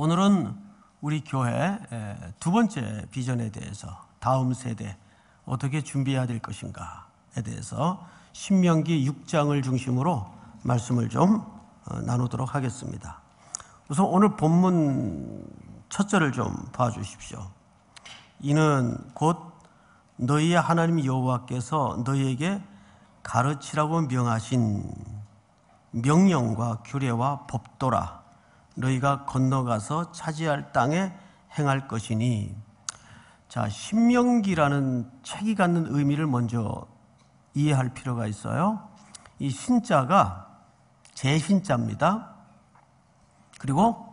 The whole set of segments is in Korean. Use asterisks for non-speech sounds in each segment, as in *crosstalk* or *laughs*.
오늘은 우리 교회 두 번째 비전에 대해서 다음 세대 어떻게 준비해야 될 것인가에 대해서 신명기 6장을 중심으로 말씀을 좀 어, 나누도록 하겠습니다. 우선 오늘 본문 첫절을 좀 봐주십시오. 이는 곧 너희의 하나님 여호와께서 너희에게 가르치라고 명하신 명령과 규례와 법도라 너희가 건너가서 차지할 땅에 행할 것이니 자 신명기라는 책이 갖는 의미를 먼저 이해할 필요가 있어요. 이 신자가 제신자입니다. 그리고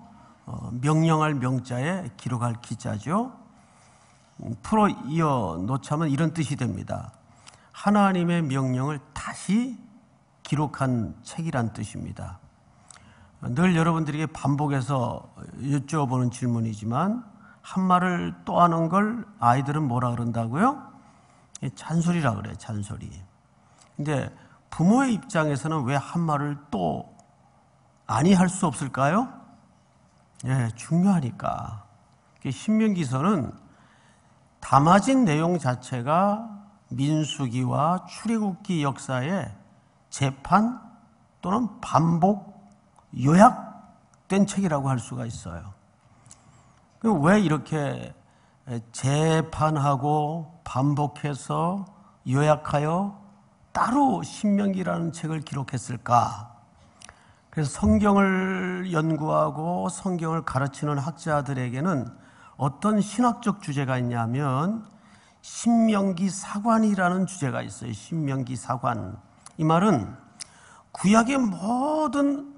어, 명령할 명자에 기록할 기자죠. 음, 풀어 이어 놓자면 이런 뜻이 됩니다. 하나님의 명령을 다시 기록한 책이란 뜻입니다. 늘 여러분들에게 반복해서 여쭤보는 질문이지만 한 말을 또 하는 걸 아이들은 뭐라 그런다고요? 잔소리라 그래, 잔소리. 근데 부모의 입장에서는 왜 한 말을 또 아니 할 수 없을까요? 예, 중요하니까. 신명기서는 담아진 내용 자체가 민수기와 출애굽기 역사의 재판 또는 반복 요약된 책이라고 할 수가 있어요. 왜 이렇게 재판하고 반복해서 요약하여 따로 신명기라는 책을 기록했을까? 그래서 성경을 연구하고 성경을 가르치는 학자들에게는 어떤 신학적 주제가 있냐면 신명기 사관이라는 주제가 있어요. 신명기 사관. 이 말은 구약의 모든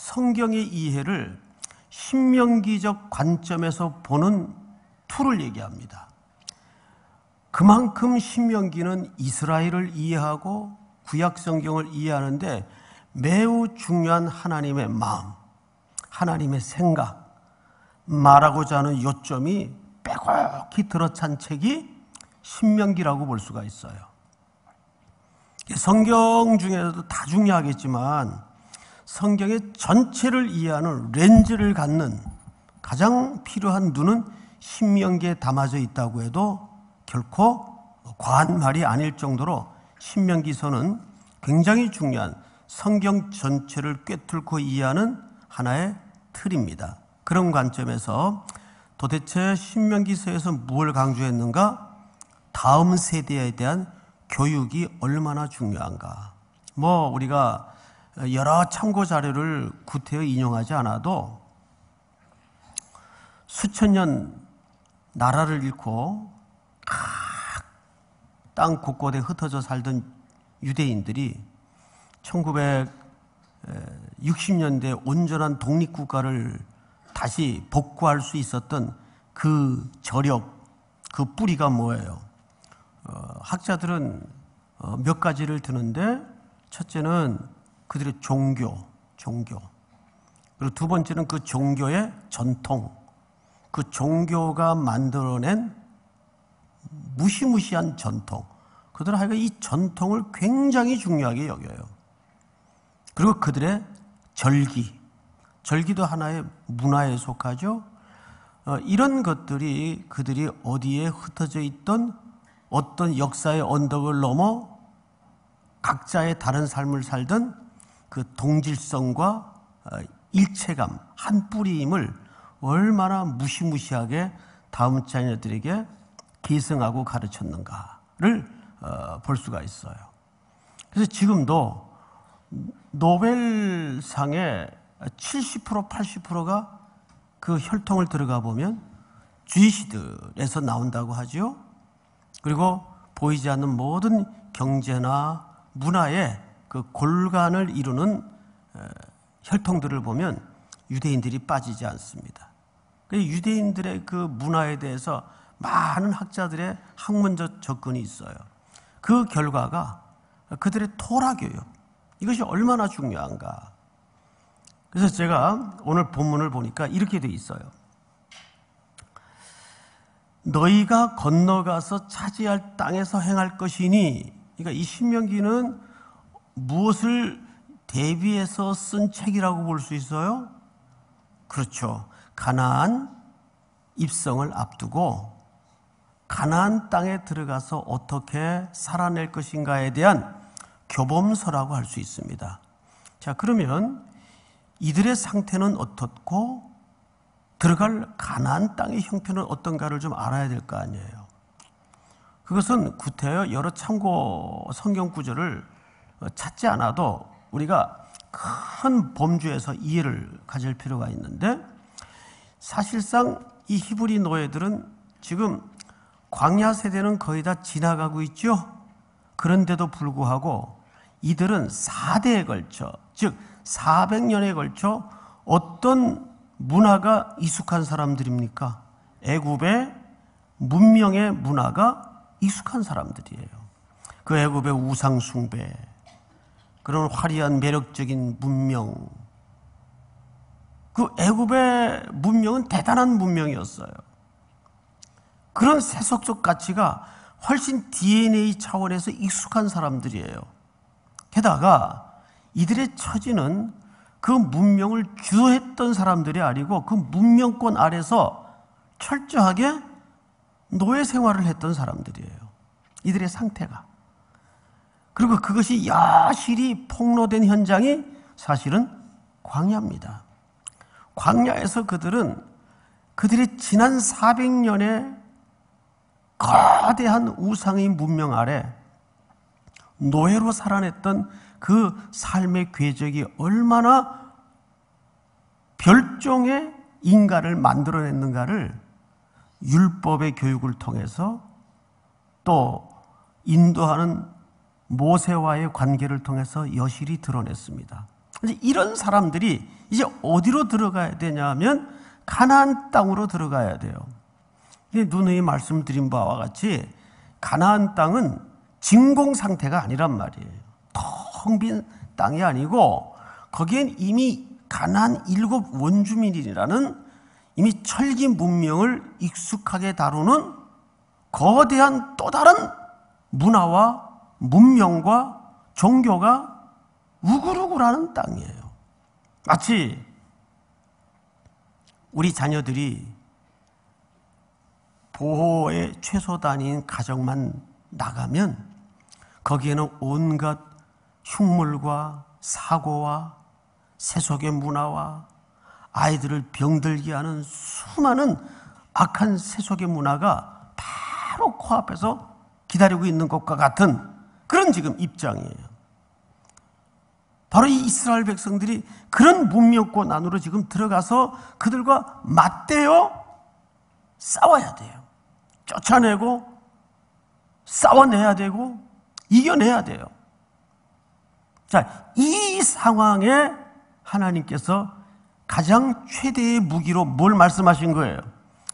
성경의 이해를 신명기적 관점에서 보는 툴을 얘기합니다. 그만큼 신명기는 이스라엘을 이해하고 구약 성경을 이해하는데 매우 중요한 하나님의 마음, 하나님의 생각, 말하고자 하는 요점이 빼곡히 들어찬 책이 신명기라고 볼 수가 있어요. 성경 중에서도 다 중요하겠지만 성경의 전체를 이해하는 렌즈를 갖는 가장 필요한 눈은 신명기에 담아져 있다고 해도 결코 과한 말이 아닐 정도로 신명기서는 굉장히 중요한 성경 전체를 꿰뚫고 이해하는 하나의 틀입니다. 그런 관점에서 도대체 신명기서에서 무엇을 강조했는가? 다음 세대에 대한 교육이 얼마나 중요한가? 뭐 우리가 여러 참고 자료를 구태여 인용하지 않아도 수천 년 나라를 잃고 아, 땅 곳곳에 흩어져 살던 유대인들이 1960년대 온전한 독립국가를 다시 복구할 수 있었던 그 저력, 그 뿌리가 뭐예요? 어, 학자들은 어, 몇 가지를 드는데 첫째는 그들의 종교, 종교. 그리고 두 번째는 그 종교의 전통. 그 종교가 만들어낸 무시무시한 전통. 그들은 하여간 이 전통을 굉장히 중요하게 여겨요. 그리고 그들의 절기. 절기도 하나의 문화에 속하죠. 어, 이런 것들이 그들이 어디에 흩어져 있던 어떤 역사의 언덕을 넘어 각자의 다른 삶을 살던 그 동질성과 어, 일체감, 한 뿌리임을 얼마나 무시무시하게 다음 자녀들에게 계승하고 가르쳤는가를 어, 볼 수가 있어요. 그래서 지금도 노벨상의 70% 80%가 그 혈통을 들어가 보면 주이시들에서 나온다고 하지요. 그리고 보이지 않는 모든 경제나 문화에 그 골간을 이루는 혈통들을 보면 유대인들이 빠지지 않습니다. 그 유대인들의 그 문화에 대해서 많은 학자들의 학문적 접근이 있어요. 그 결과가 그들의 토라 교육 이것이 얼마나 중요한가. 그래서 제가 오늘 본문을 보니까 이렇게 돼 있어요. 너희가 건너가서 차지할 땅에서 행할 것이니, 그러니까 이 신명기는 무엇을 대비해서 쓴 책이라고 볼 수 있어요? 그렇죠. 가나안 입성을 앞두고 가나안 땅에 들어가서 어떻게 살아낼 것인가에 대한 교범서라고 할 수 있습니다. 자, 그러면 이들의 상태는 어떻고 들어갈 가나안 땅의 형편은 어떤가를 좀 알아야 될 거 아니에요. 그것은 구태여 여러 참고 성경 구절을 어, 찾지 않아도 우리가 큰 범주에서 이해를 가질 필요가 있는데 사실상 이 히브리 노예들은 지금 광야 세대는 거의 다 지나가고 있죠. 그런데도 불구하고 이들은 4대에 걸쳐 즉 400년에 걸쳐 어떤 문화가 익숙한 사람들입니까? 애굽의 문명의 문화가 익숙한 사람들이에요. 그 애굽의 우상 숭배, 그런 화려한 매력적인 문명. 그 애굽의 문명은 대단한 문명이었어요. 그런 세속적 가치가 훨씬 DNA 차원에서 익숙한 사람들이에요. 게다가 이들의 처지는 그 문명을 주도했던 사람들이 아니고 그 문명권 아래서 철저하게 노예 생활을 했던 사람들이에요. 이들의 상태가. 그리고 그것이 여실히 폭로된 현장이 사실은 광야입니다. 광야에서 그들은 그들의 지난 400년의 거대한 우상의 문명 아래 노예로 살아냈던 그 삶의 궤적이 얼마나 별종의 인간을 만들어냈는가를 율법의 교육을 통해서 또 인도하는 모세와의 관계를 통해서 여실히 드러냈습니다. 이런 사람들이 이제 어디로 들어가야 되냐면 가나안 땅으로 들어가야 돼요. 누누이 말씀드린 바와 같이 가나안 땅은 진공 상태가 아니란 말이에요. 텅 빈 땅이 아니고 거기엔 이미 가나안 일곱 원주민이라는 이미 철기 문명을 익숙하게 다루는 거대한 또 다른 문화와 문명과 종교가 우글우글하는 땅이에요. 마치 우리 자녀들이 보호의 최소단인 가정만 나가면 거기에는 온갖 흉물과 사고와 세속의 문화와 아이들을 병들게 하는 수많은 악한 세속의 문화가 바로 코앞에서 기다리고 있는 것과 같은 그런 지금 입장이에요. 바로 이 이스라엘 백성들이 그런 문명권 안으로 지금 들어가서 그들과 맞대요? 싸워야 돼요. 쫓아내고, 싸워내야 되고, 이겨내야 돼요. 자, 이 상황에 하나님께서 가장 최대의 무기로 뭘 말씀하신 거예요?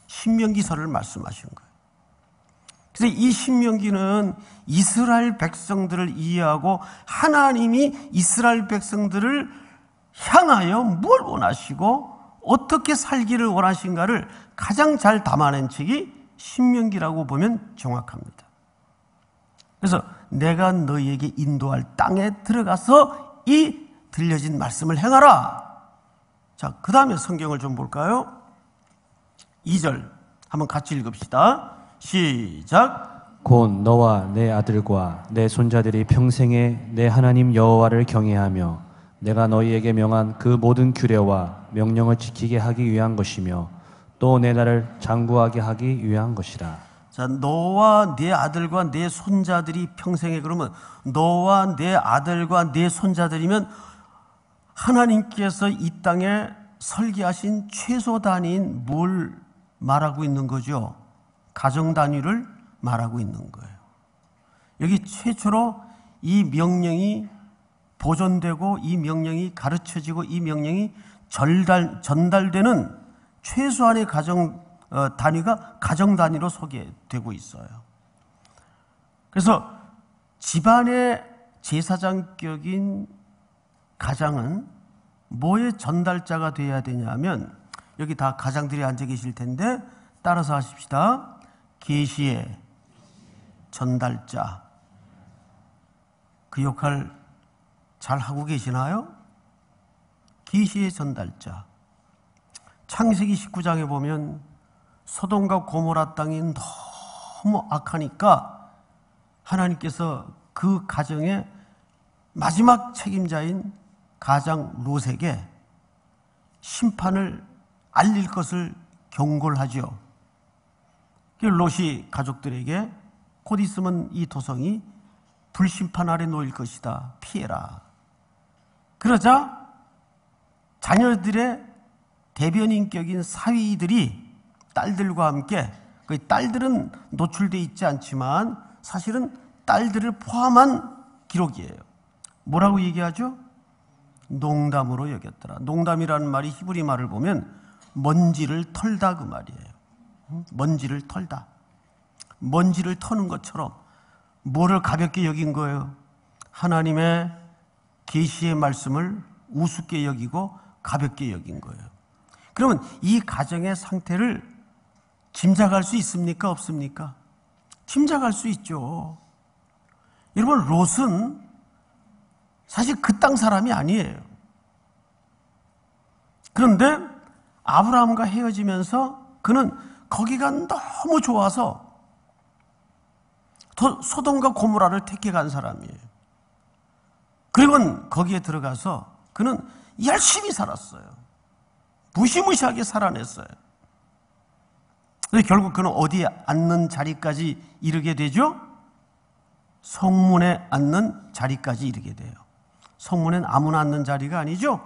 신명기서를 말씀하신 거예요. 그래서 이 신명기는 이스라엘 백성들을 이해하고 하나님이 이스라엘 백성들을 향하여 뭘 원하시고 어떻게 살기를 원하신가를 가장 잘 담아낸 책이 신명기라고 보면 정확합니다. 그래서 내가 너희에게 인도할 땅에 들어가서 이 들려진 말씀을 행하라. 자, 그 다음에 성경을 좀 볼까요? 2절 한번 같이 읽읍시다. 시작. 곧 너와 내 아들과 내 손자들이 평생에 내 하나님 여호와를 경외하며 내가 너희에게 명한 그 모든 규례와 명령을 지키게 하기 위한 것이며 또 내 나를 장구하게 하기 위한 것이라. 자, 너와 내 아들과 내 손자들이 평생에 그러면 너와 내 아들과 내 손자들이면 하나님께서 이 땅에 설계하신 최소 단위인 뭘 말하고 있는 거죠? 가정 단위를 말하고 있는 거예요. 여기 최초로 이 명령이 보존되고 이 명령이 가르쳐지고 이 명령이 전달, 전달되는 최소한의 가정 어, 단위가 가정 단위로 소개되고 있어요. 그래서 집안의 제사장격인 가장은 뭐의 전달자가 되어야 되냐면 여기 다 가장들이 앉아 계실 텐데 따라서 하십시다. 계시의 전달자 그 역할 잘 하고 계시나요? 계시의 전달자 창세기 19장에 보면 소돔과 고모라 땅이 너무 악하니까 하나님께서 그 가정의 마지막 책임자인 가장 롯에게 심판을 알릴 것을 경고를 하죠. 그 롯이 가족들에게 곧 있으면 이 도성이 불심판 아래 놓일 것이다. 피해라. 그러자 자녀들의 대변 인격인 사위들이 딸들과 함께 그 딸들은 노출돼 있지 않지만 사실은 딸들을 포함한 기록이에요. 뭐라고 얘기하죠? 농담으로 여겼더라. 농담이라는 말이 히브리 말을 보면 먼지를 털다 그 말이에요. 먼지를 털다. 먼지를 터는 것처럼 뭐를 가볍게 여긴 거예요. 하나님의 계시의 말씀을 우습게 여기고 가볍게 여긴 거예요. 그러면 이 가정의 상태를 짐작할 수 있습니까? 없습니까? 짐작할 수 있죠. 여러분, 롯은 사실 그 땅 사람이 아니에요. 그런데 아브라함과 헤어지면서 그는 거기가 너무 좋아서 소돔과 고모라를 택해간 사람이에요. 그리고 거기에 들어가서 그는 열심히 살았어요. 무시무시하게 살아냈어요. 결국 그는 어디에 앉는 자리까지 이르게 되죠? 성문에 앉는 자리까지 이르게 돼요. 성문엔 아무나 앉는 자리가 아니죠?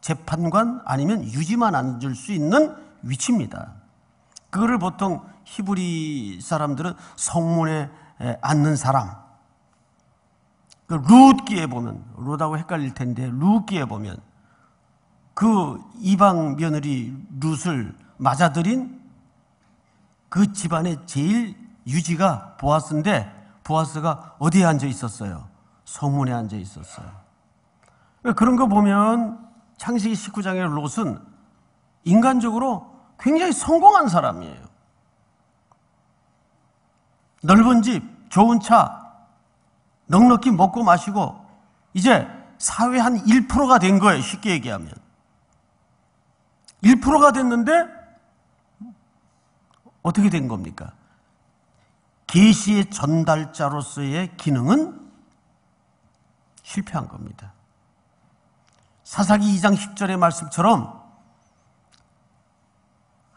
재판관 아니면 유지만 앉을 수 있는 위치입니다. 그거를 보통 히브리 사람들은 성문에 앉는 사람. 그 루트기에 보면 루다고 헷갈릴 텐데 루트기에 보면 그 이방 며느리 룻을 맞아들인 그 집안의 제일 유지가 보아스인데 보아스가 어디에 앉아 있었어요? 성문에 앉아 있었어요. 그러니까 그런 거 보면 창세기 19장의 롯은 인간적으로 굉장히 성공한 사람이에요. 넓은 집, 좋은 차, 넉넉히 먹고 마시고, 이제 사회 한 1%가 된 거예요, 쉽게 얘기하면. 1%가 됐는데, 어떻게 된 겁니까? 계시의 전달자로서의 기능은 실패한 겁니다. 사사기 2장 10절의 말씀처럼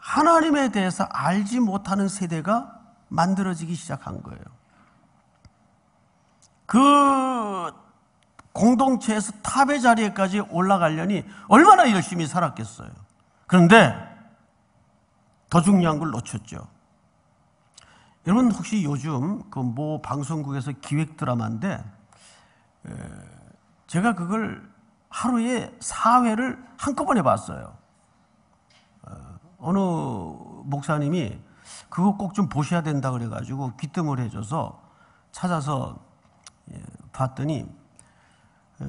하나님에 대해서 알지 못하는 세대가 만들어지기 시작한 거예요. 그 공동체에서 탑의 자리에까지 올라가려니 얼마나 열심히 살았겠어요. 그런데 더 중요한 걸 놓쳤죠. 여러분 혹시 요즘 그모 방송국에서 기획 드라마인데 제가 그걸 하루에 4회를 한꺼번에 봤어요. 어느 목사님이 그거 꼭 좀 보셔야 된다 그래가지고 귀뜸을 해줘서 찾아서 예, 봤더니 예,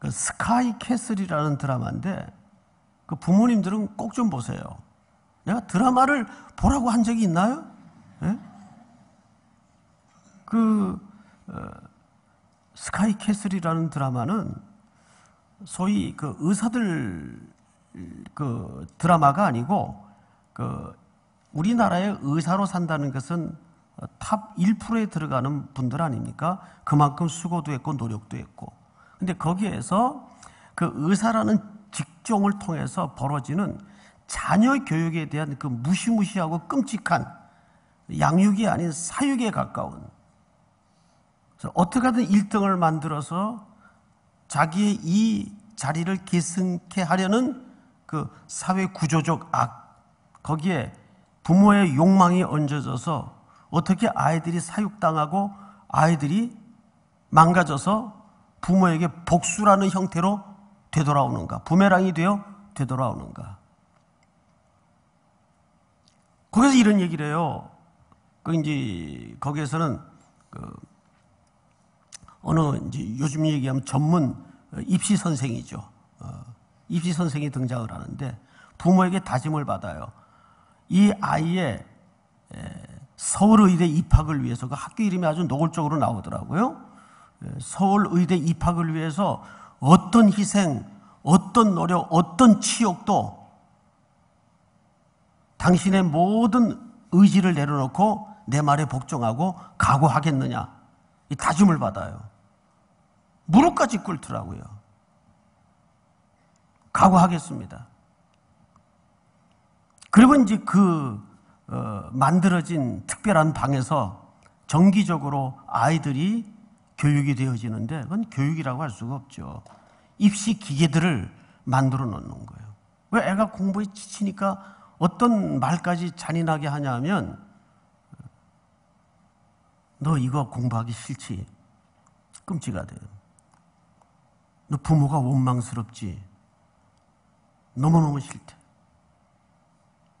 그 스카이 캐슬이라는 드라마인데 그 부모님들은 꼭 좀 보세요. 내가 드라마를 보라고 한 적이 있나요? 네? 그 어, 스카이 캐슬이라는 드라마는 소위 그 의사들 그 드라마가 아니고 그 우리나라의 의사로 산다는 것은 탑 1%에 들어가는 분들 아닙니까? 그만큼 수고도 했고 노력도 했고. 근데 거기에서 그 의사라는 직종을 통해서 벌어지는 자녀 교육에 대한 그 무시무시하고 끔찍한 양육이 아닌 사육에 가까운 어떻게든 1등을 만들어서 자기의 이 자리를 계승케 하려는 그 사회 구조적 악 거기에 부모의 욕망이 얹어져서 어떻게 아이들이 사육당하고 아이들이 망가져서 부모에게 복수라는 형태로 되돌아오는가 부메랑이 되어 되돌아오는가 거기서 이런 얘기를 해요 그 이제 거기에서는 그 어느 이제 요즘 얘기하면 전문 입시 선생이죠 어. 입시 선생이 등장을 하는데 부모에게 다짐을 받아요. 이 아이의 서울의대 입학을 위해서 그 학교 이름이 아주 노골적으로 나오더라고요. 서울의대 입학을 위해서 어떤 희생, 어떤 노력, 어떤 치욕도 당신의 모든 의지를 내려놓고 내 말에 복종하고 각오하겠느냐. 이 다짐을 받아요. 무릎까지 꿇더라고요. 각오하겠습니다. 그리고 이제 그 어, 만들어진 특별한 방에서 정기적으로 아이들이 교육이 되어지는데 그건 교육이라고 할 수가 없죠. 입시 기계들을 만들어 놓는 거예요. 왜 애가 공부에 지치니까 어떤 말까지 잔인하게 하냐면 너 이거 공부하기 싫지? 끔찍하대요. 너 부모가 원망스럽지? 너무너무 싫대.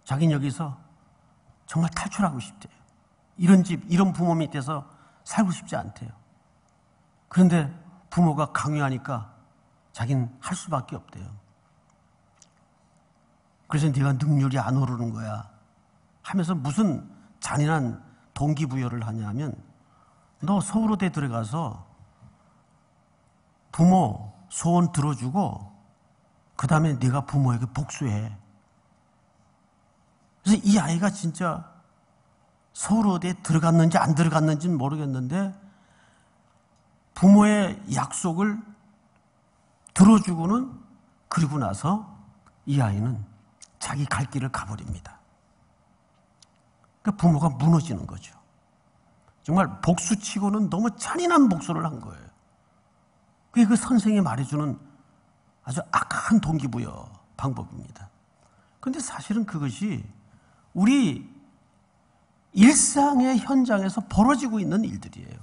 자기는 여기서 정말 탈출하고 싶대 이런 집, 이런 부모 밑에서 살고 싶지 않대요. 그런데 부모가 강요하니까 자기는 할 수밖에 없대요. 그래서 네가 능률이 안 오르는 거야. 하면서 무슨 잔인한 동기부여를 하냐면 너 서울어대 들어가서 부모 소원 들어주고 그 다음에 네가 부모에게 복수해. 그래서 이 아이가 진짜 서울어대에 들어갔는지 안 들어갔는지는 모르겠는데 부모의 약속을 들어주고는 그리고 나서 이 아이는 자기 갈 길을 가버립니다. 그러니까 부모가 무너지는 거죠. 정말 복수치고는 너무 잔인한 복수를 한 거예요. 그게 그 선생이 말해주는 아주 악한 동기부여 방법입니다. 근데 사실은 그것이 우리 일상의 현장에서 벌어지고 있는 일들이에요.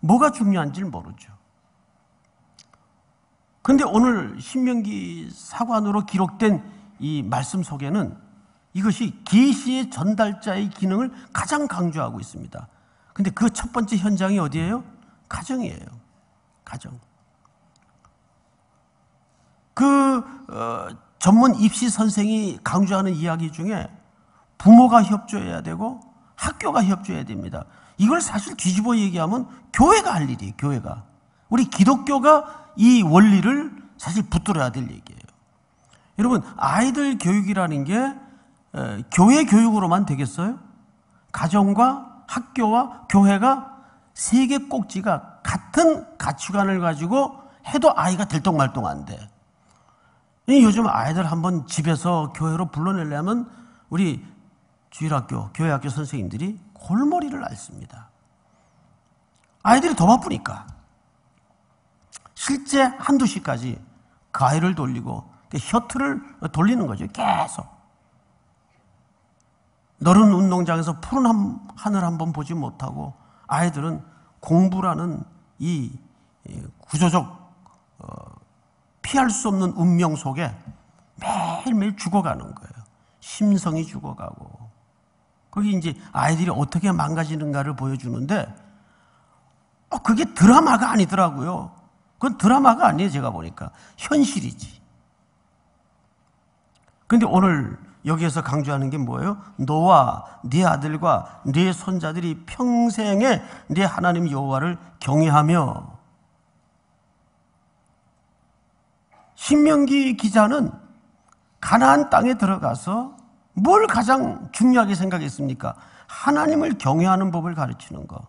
뭐가 중요한지 모르죠. 근데 오늘 신명기 사관으로 기록된 이 말씀 속에는 이것이 계시의 전달자의 기능을 가장 강조하고 있습니다. 근데 그 첫 번째 현장이 어디예요? 가정이에요. 가정. 그 어, 전문 입시 선생이 강조하는 이야기 중에 부모가 협조해야 되고 학교가 협조해야 됩니다. 이걸 사실 뒤집어 얘기하면 교회가 할 일이에요. 교회가 우리 기독교가 이 원리를 사실 붙들어야 될 얘기예요. 여러분 아이들 교육이라는 게 어, 교회 교육으로만 되겠어요? 가정과 학교와 교회가 세계 꼭지가 같은 가치관을 가지고 해도 아이가 들떡말떡 안 돼. 요즘 아이들 한번 집에서 교회로 불러내려면 우리 주일학교, 교회학교 선생님들이 골머리를 앓습니다. 아이들이 더 바쁘니까. 실제 한두 시까지 그 아이를 돌리고 혀틀을 그 돌리는 거죠. 계속. 너른 운동장에서 푸른 하늘 한번 보지 못하고 아이들은 공부라는 이 구조적 어, 피할 수 없는 운명 속에 매일매일 죽어가는 거예요. 심성이 죽어가고. 거기 이제 아이들이 어떻게 망가지는가를 보여주는데, 어, 그게 드라마가 아니더라고요. 그건 드라마가 아니에요, 제가 보니까. 현실이지. 그런데 오늘 여기에서 강조하는 게 뭐예요? 너와 네 아들과 네 손자들이 평생에 네 하나님 여호와를 경외하며 신명기 기자는 가나안 땅에 들어가서 뭘 가장 중요하게 생각했습니까? 하나님을 경외하는 법을 가르치는 거.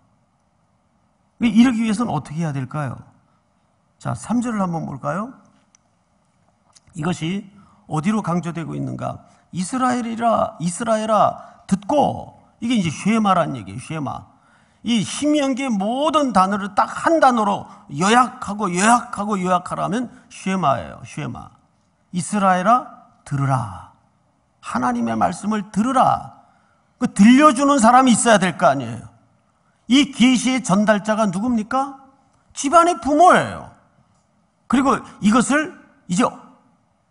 이러기 위해서는 어떻게 해야 될까요? 자, 3절을 한번 볼까요? 이것이 어디로 강조되고 있는가? 이스라엘이라 이스라엘아 듣고 이게 이제 쉐마란 얘기예요. 쉐마. 이 희미한 게 모든 단어를 딱 한 단어로 요약하고 요약하고 요약하라면 쉐마예요. 쉐마. 이스라엘아 들으라. 하나님의 말씀을 들으라. 그 들려주는 사람이 있어야 될 거 아니에요. 이 계시의 전달자가 누굽니까? 집안의 부모예요. 그리고 이것을 이제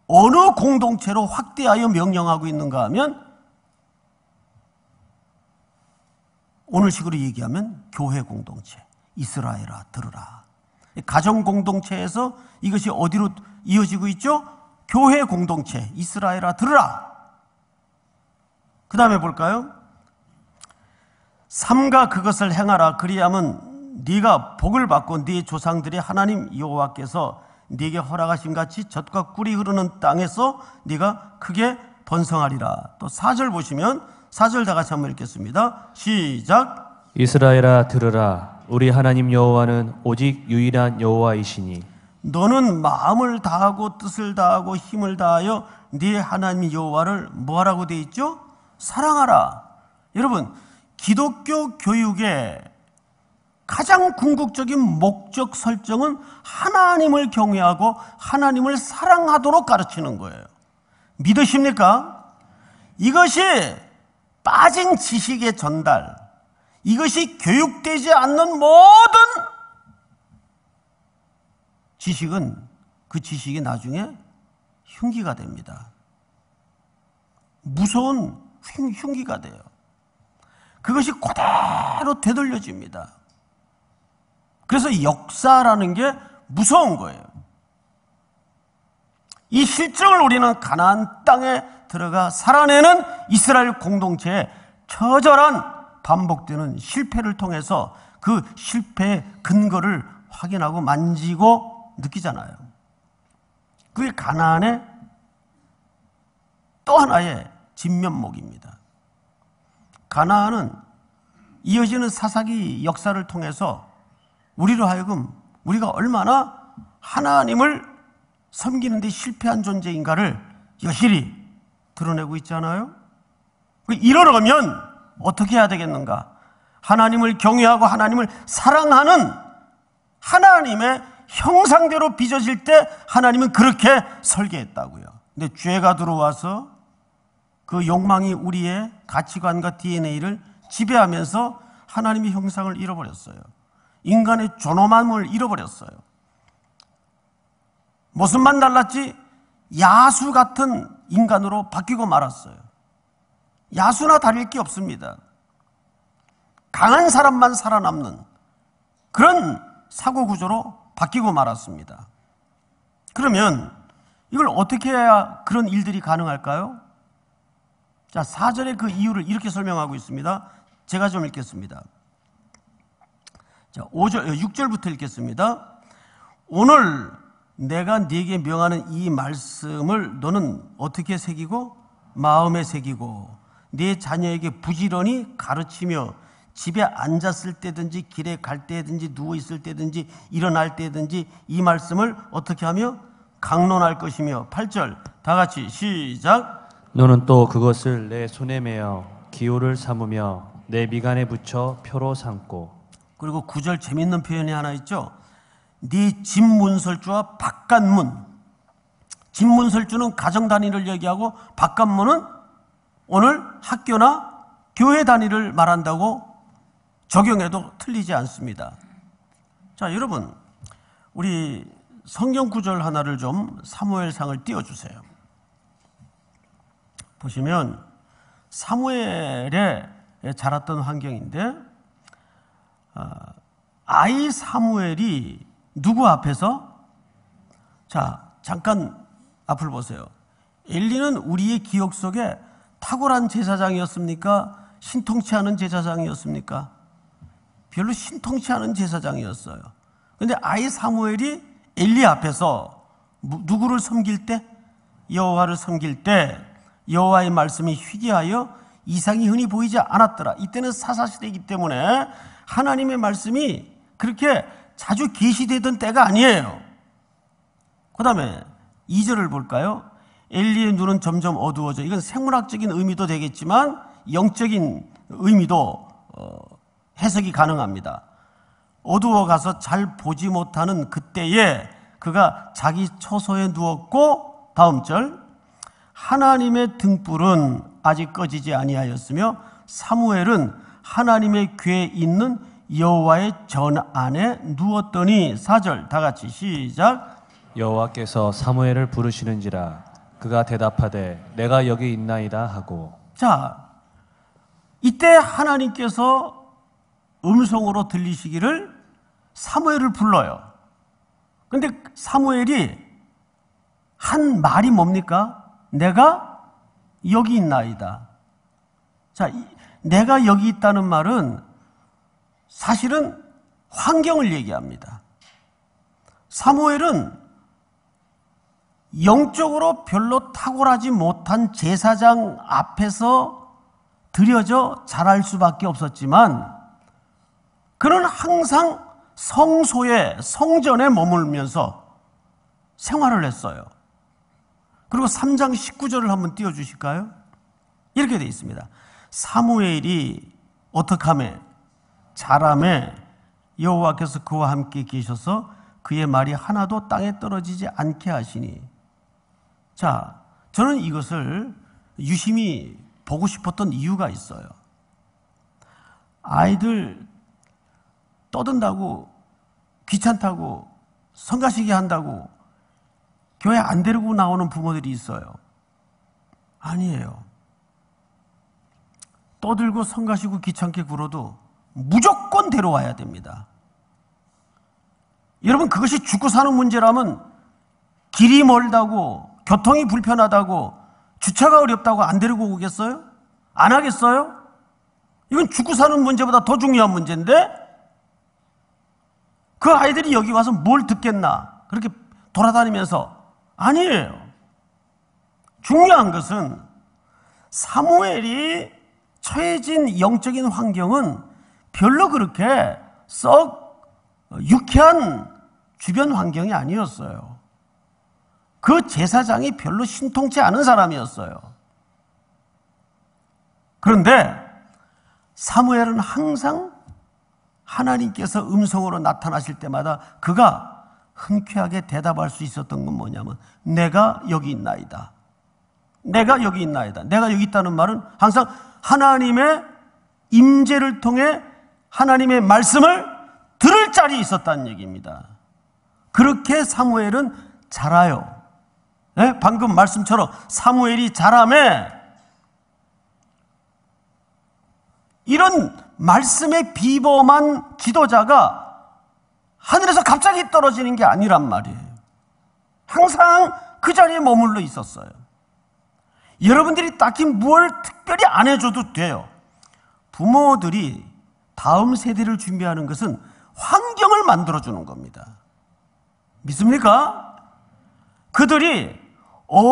어느 공동체로 확대하여 명령하고 있는가 하면 오늘식으로 얘기하면 교회 공동체, 이스라엘아 들으라. 가정 공동체에서 이것이 어디로 이어지고 있죠? 교회 공동체, 이스라엘아 들으라. 그 다음에 볼까요? 삼가 그것을 행하라 그리하면 네가 복을 받고 네 조상들이 하나님 여호와께서 네게 허락하신 같이 젖과 꿀이 흐르는 땅에서 네가 크게 번성하리라. 또 4절 보시면 4절 다 같이 한번 읽겠습니다. 시작. 이스라엘아 들으라 우리 하나님 여호와는 오직 유일한 여호와이시니 너는 마음을 다하고 뜻을 다하고 힘을 다하여 네 하나님 여호와를 뭐하라고 돼 있죠? 사랑하라. 여러분 기독교 교육의 가장 궁극적인 목적 설정은 하나님을 경외하고 하나님을 사랑하도록 가르치는 거예요. 믿으십니까? 이것이 빠진 지식의 전달, 이것이 교육되지 않는 모든 지식은 그 지식이 나중에 흉기가 됩니다. 무서운 흉기가 돼요. 그것이 그대로 되돌려집니다. 그래서 역사라는 게 무서운 거예요. 이 실증을 우리는 가나안 땅에 들어가 살아내는 이스라엘 공동체의 처절한 반복되는 실패를 통해서 그 실패의 근거를 확인하고 만지고 느끼잖아요. 그게 가나안의 또 하나의 진면목입니다. 가나안은 이어지는 사사기 역사를 통해서 우리로 하여금 우리가 얼마나 하나님을 섬기는데 실패한 존재인가를 여실히 드러내고 있잖아요. 이러려면 어떻게 해야 되겠는가? 하나님을 경외하고 하나님을 사랑하는 하나님의 형상대로 빚어질 때 하나님은 그렇게 설계했다고요. 근데 죄가 들어와서 그 욕망이 우리의 가치관과 DNA를 지배하면서 하나님의 형상을 잃어버렸어요. 인간의 존엄함을 잃어버렸어요. 모습만 달랐지 야수 같은 인간으로 바뀌고 말았어요. 야수나 다를 게 없습니다. 강한 사람만 살아남는 그런 사고 구조로 바뀌고 말았습니다. 그러면 이걸 어떻게 해야 그런 일들이 가능할까요? 자, 4절의 그 이유를 이렇게 설명하고 있습니다. 제가 좀 읽겠습니다. 자, 5절, 6절부터 어, 읽겠습니다. 오늘 내가 네게 명하는 이 말씀을 너는 어떻게 새기고 마음에 새기고 네 자녀에게 부지런히 가르치며 집에 앉았을 때든지 길에 갈 때든지 누워 있을 때든지 일어날 때든지 이 말씀을 어떻게 하며 강론할 것이며 8절 다 같이 시작 너는 또 그것을 내 손에 메어 기호를 삼으며 내 미간에 붙여 표로 삼고 그리고 9절 재밌는 표현이 하나 있죠. 네 집문설주와 바깥문 집문설주는 가정 단위를 얘기하고 바깥문은 오늘 학교나 교회 단위를 말한다고 적용해도 틀리지 않습니다. 자, 여러분. 우리 성경 구절 하나를 좀 사무엘상을 띄워주세요. 보시면 사무엘의 자랐던 환경인데 아, 아이 사무엘이 누구 앞에서? 자, 잠깐 앞을 보세요. 엘리는 우리의 기억 속에 탁월한 제사장이었습니까? 신통치 않은 제사장이었습니까? 별로 신통치 않은 제사장이었어요. 근데 아이 사무엘이 엘리 앞에서 누구를 섬길 때 여호와를 섬길 때 여호와의 말씀이 희귀하여 이상이 흔히 보이지 않았더라. 이때는 사사시대이기 때문에 하나님의 말씀이 그렇게 자주 계시되던 때가 아니에요. 그 다음에 2절을 볼까요? 엘리의 눈은 점점 어두워져. 이건 생물학적인 의미도 되겠지만 영적인 의미도 어, 해석이 가능합니다. 어두워 가서 잘 보지 못하는 그때에 그가 자기 초소에 누웠고 다음 절 하나님의 등불은 아직 꺼지지 아니하였으며 사무엘은 하나님의 궤에 있는 여호와의 전 안에 누웠더니 사절 다 같이 시작 여호와께서 사무엘을 부르시는지라 그가 대답하되 내가 여기 있나이다 하고 자 이때 하나님께서 음성으로 들리시기를 사무엘을 불러요. 근데 사무엘이 한 말이 뭡니까? 내가 여기 있나이다. 자, 내가 여기 있다는 말은 사실은 환경을 얘기합니다. 사무엘은 영적으로 별로 탁월하지 못한 제사장 앞에서 들여져 자랄 수밖에 없었지만 그는 항상 성소에 성전에 머물면서 생활을 했어요. 그리고 3장 19절을 한번 띄워 주실까요? 이렇게 되어 있습니다. 사무엘이 어떻게 하며 자람에 여호와께서 그와 함께 계셔서 그의 말이 하나도 땅에 떨어지지 않게 하시니 자 저는 이것을 유심히 보고 싶었던 이유가 있어요. 아이들 떠든다고 귀찮다고 성가시게 한다고 교회 안 데리고 나오는 부모들이 있어요. 아니에요. 떠들고 성가시고 귀찮게 굴어도 무조건 데려와야 됩니다. 여러분 그것이 죽고 사는 문제라면 길이 멀다고 교통이 불편하다고 주차가 어렵다고 안 데리고 오겠어요? 안 하겠어요? 이건 죽고 사는 문제보다 더 중요한 문제인데 그 아이들이 여기 와서 뭘 듣겠나 그렇게 돌아다니면서 아니에요. 중요한 것은 사무엘이 처해진 영적인 환경은 별로 그렇게 썩 유쾌한 주변 환경이 아니었어요. 그 제사장이 별로 신통치 않은 사람이었어요. 그런데 사무엘은 항상 하나님께서 음성으로 나타나실 때마다 그가 흔쾌하게 대답할 수 있었던 건 뭐냐면 내가 여기 있나이다. 내가 여기 있나이다. 내가 여기 있다는 말은 항상 하나님의 임재를 통해 하나님의 말씀을 들을 자리 있었다는 얘기입니다. 그렇게 사무엘은 자라요. 네? 방금 말씀처럼 사무엘이 자라매 이런 말씀의 비범한 지도자가 하늘에서 갑자기 떨어지는 게 아니란 말이에요. 항상 그 자리에 머물러 있었어요. 여러분들이 딱히 무 특별히 안 해줘도 돼요. 부모들이 다음 세대를 준비하는 것은 환경을 만들어주는 겁니다. 믿습니까? 그들이 어,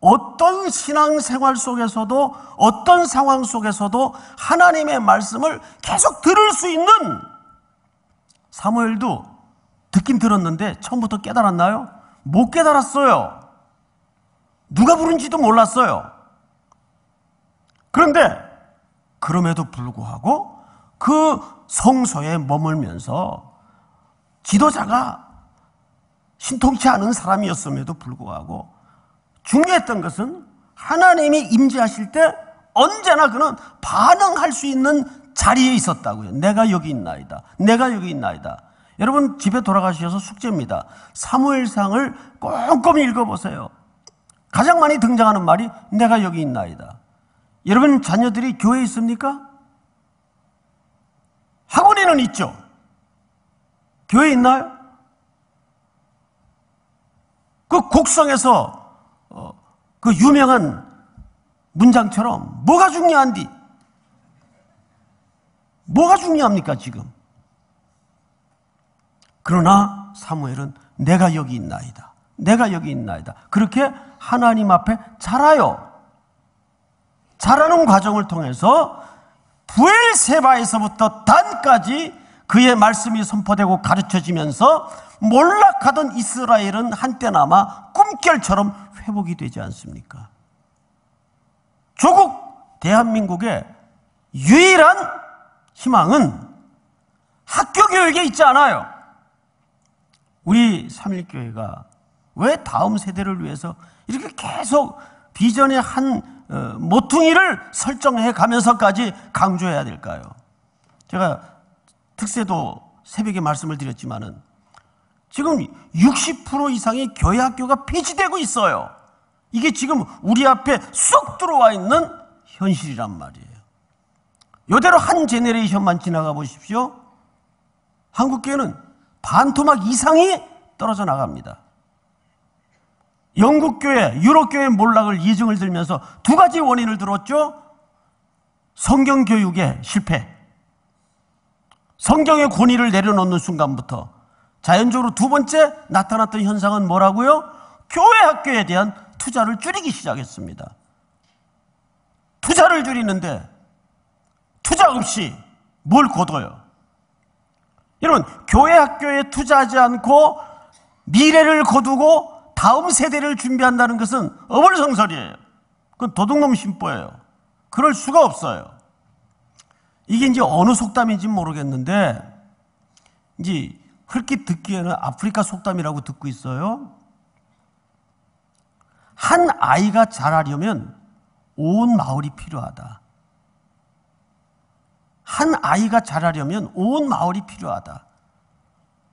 어떤 신앙생활 속에서도 어떤 상황 속에서도 하나님의 말씀을 계속 들을 수 있는 사무엘도 듣긴 들었는데 처음부터 깨달았나요? 못 깨달았어요. 누가 부른지도 몰랐어요. 그런데 그럼에도 불구하고 그 성소에 머물면서 지도자가 신통치 않은 사람이었음에도 불구하고 중요했던 것은 하나님이 임재하실 때 언제나 그는 반응할 수 있는 자리에 있었다고요. 내가 여기 있나이다. 내가 여기 있나이다. 여러분 집에 돌아가셔서 숙제입니다. 사무엘상을 꼼꼼히 읽어보세요. 가장 많이 등장하는 말이 내가 여기 있나이다. 여러분 자녀들이 교회에 있습니까? 학원에는 있죠. 교회 있나요? 그 곡성에서 어, 그 유명한 문장처럼 뭐가 중요한디? 뭐가 중요합니까 지금? 그러나 사무엘은 내가 여기 있나이다. 내가 여기 있나이다. 그렇게 하나님 앞에 자라요. 자라는 과정을 통해서 부엘세바에서부터 단까지 그의 말씀이 선포되고 가르쳐지면서 몰락하던 이스라엘은 한때나마 꿈결처럼 회복이 되지 않습니까? 조국 대한민국의 유일한 희망은 학교 교육에 있지 않아요. 우리 삼일교회가왜 다음 세대를 위해서 이렇게 계속 비전의 한 어, 모퉁이를 설정해 가면서까지 강조해야 될까요? 제가 특세도 새벽에 말씀을 드렸지만은 지금 60% 이상의 교회 학교가 폐지되고 있어요. 이게 지금 우리 앞에 쏙 들어와 있는 현실이란 말이에요. 요대로 한 제네레이션만 지나가 보십시오. 한국교회는 반토막 이상이 떨어져 나갑니다. 영국교회, 유럽교회 몰락을 이중을 들면서 두 가지 원인을 들었죠. 성경교육의 실패. 성경의 권위를 내려놓는 순간부터 자연적으로 두 번째 나타났던 현상은 뭐라고요? 교회 학교에 대한 투자를 줄이기 시작했습니다. 투자를 줄이는데 투자 없이 뭘 거둬요? 여러분, 교회 학교에 투자하지 않고 미래를 거두고 다음 세대를 준비한다는 것은 어불성설이에요. 그건 도둑놈 심보예요. 그럴 수가 없어요. 이게 이제 어느 속담인지 모르겠는데 이제 흘낏 듣기에는 아프리카 속담이라고 듣고 있어요. 한 아이가 자라려면 온 마을이 필요하다. 한 아이가 자라려면 온 마을이 필요하다.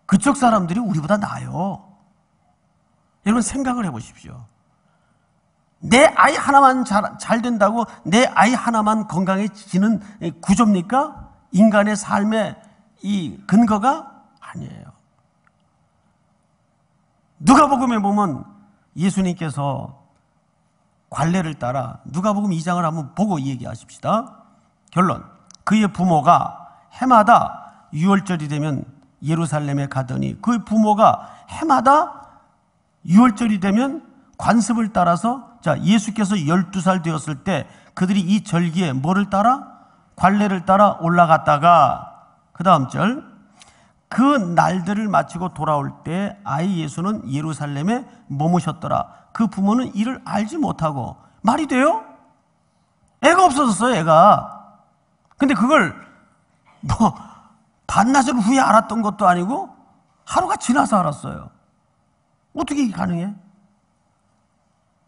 그쪽 사람들이 우리보다 나아요. 여러분 생각을 해보십시오. 내 아이 하나만 잘, 잘 된다고 내 아이 하나만 건강해지는 구조입니까? 인간의 삶의 이 근거가 아니에요. 누가복음에 보면 예수님께서 관례를 따라 누가복음 2장을 한번 보고 얘기하십시다. 결론. 그의 부모가 해마다 6월절이 되면 예루살렘에 가더니 그의 부모가 해마다 6월절이 되면 관습을 따라서 자 예수께서 12살 되었을 때 그들이 이 절기에 뭐를 따라 관례를 따라 올라갔다가 그 다음 절 그 날들을 마치고 돌아올 때 아이 예수는 예루살렘에 머무셨더라. 그 부모는 이를 알지 못하고 말이 돼요? 애가 없어졌어요, 애가. 근데 그걸 뭐 *laughs* 반나절 후에 알았던 것도 아니고 하루가 지나서 알았어요. 어떻게 이게 가능해?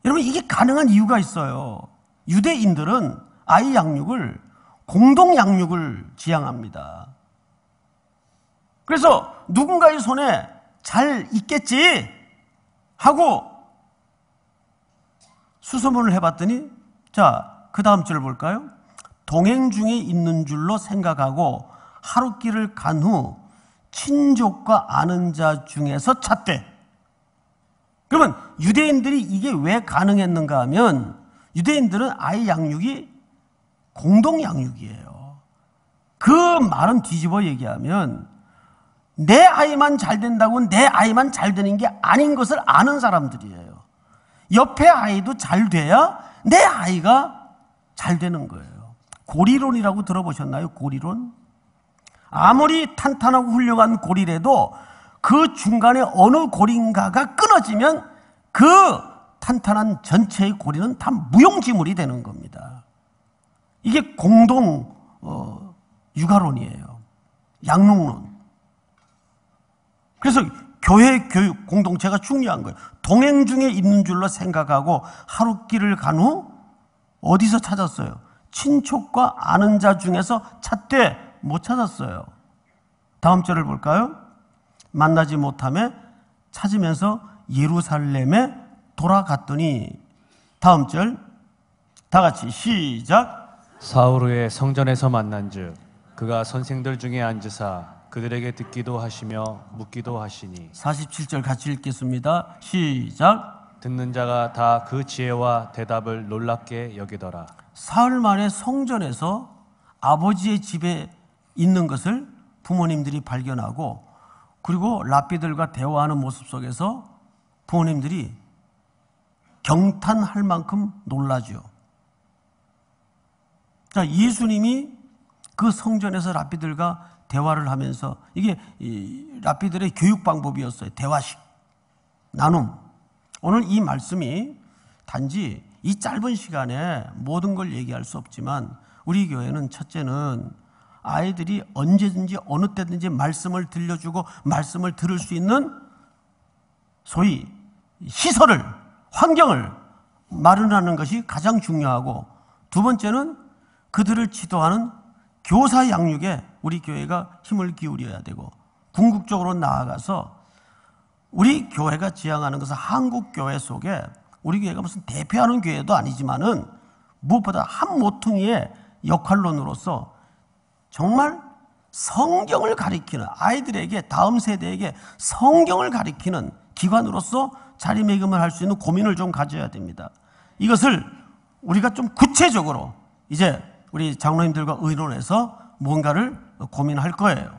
여러분, 이게 가능한 이유가 있어요. 유대인들은 아이 양육을 공동 양육을 지향합니다. 그래서 누군가의 손에 잘 있겠지 하고 수소문을 해봤더니 자, 그 다음 줄 볼까요? 동행 중에 있는 줄로 생각하고 하루 길을 간 후 친족과 아는 자 중에서 찾대. 그러면 유대인들이 이게 왜 가능했는가 하면 유대인들은 아이 양육이 공동 양육이에요. 그 말은 뒤집어 얘기하면 내 아이만 잘 된다고 내 아이만 잘 되는 게 아닌 것을 아는 사람들이에요. 옆에 아이도 잘 돼야 내 아이가 잘 되는 거예요. 고리론이라고 들어보셨나요? 고리론? 아무리 탄탄하고 훌륭한 고리래도 그 중간에 어느 고리인가가 끊어지면 그 탄탄한 전체의 고리는 다 무용지물이 되는 겁니다. 이게 공동 어, 육아론이에요. 양육론. 그래서 교회 교육 공동체가 중요한 거예요. 동행 중에 있는 줄로 생각하고 하루 길을 간 후 어디서 찾았어요? 친척과 아는 자 중에서 찾되 못 찾았어요. 다음 절을 볼까요? 만나지 못함에 찾으면서 예루살렘에 돌아갔더니 다음 절 다 같이 시작 사울의 성전에서 만난즉 그가 선생들 중에 앉으사 그들에게 듣기도 하시며 묻기도 하시니 47절 같이 읽겠습니다. 시작 듣는 자가 다 그 지혜와 대답을 놀랍게 여기더라. 사흘 만에 성전에서 아버지의 집에 있는 것을 부모님들이 발견하고 그리고 랍비들과 대화하는 모습 속에서 부모님들이 경탄할 만큼 놀라죠. 자, 예수님이 그 성전에서 랍비들과 대화를 하면서 이게 랍비들의 교육 방법이었어요. 대화식, 나눔. 오늘 이 말씀이 단지 이 짧은 시간에 모든 걸 얘기할 수 없지만 우리 교회는 첫째는 아이들이 언제든지 어느 때든지 말씀을 들려주고 말씀을 들을 수 있는 소위 시설을 환경을 마련하는 것이 가장 중요하고 두 번째는 그들을 지도하는 교사 양육에 우리 교회가 힘을 기울여야 되고 궁극적으로 나아가서 우리 교회가 지향하는 것은 한국 교회 속에 우리 교회가 무슨 대표하는 교회도 아니지만은 무엇보다 한 모퉁이의 역할론으로서 정말 성경을 가리키는 아이들에게 다음 세대에게 성경을 가리키는 기관으로서 자리매김을 할 수 있는 고민을 좀 가져야 됩니다. 이것을 우리가 좀 구체적으로 이제 우리 장로님들과 의논해서 뭔가를 고민할 거예요.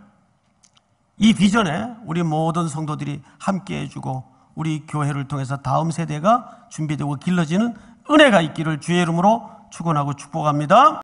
이 비전에 우리 모든 성도들이 함께 해주고 우리 교회를 통해서 다음 세대가 준비되고 길러지는 은혜가 있기를 주의 이름으로 축원하고 축복합니다.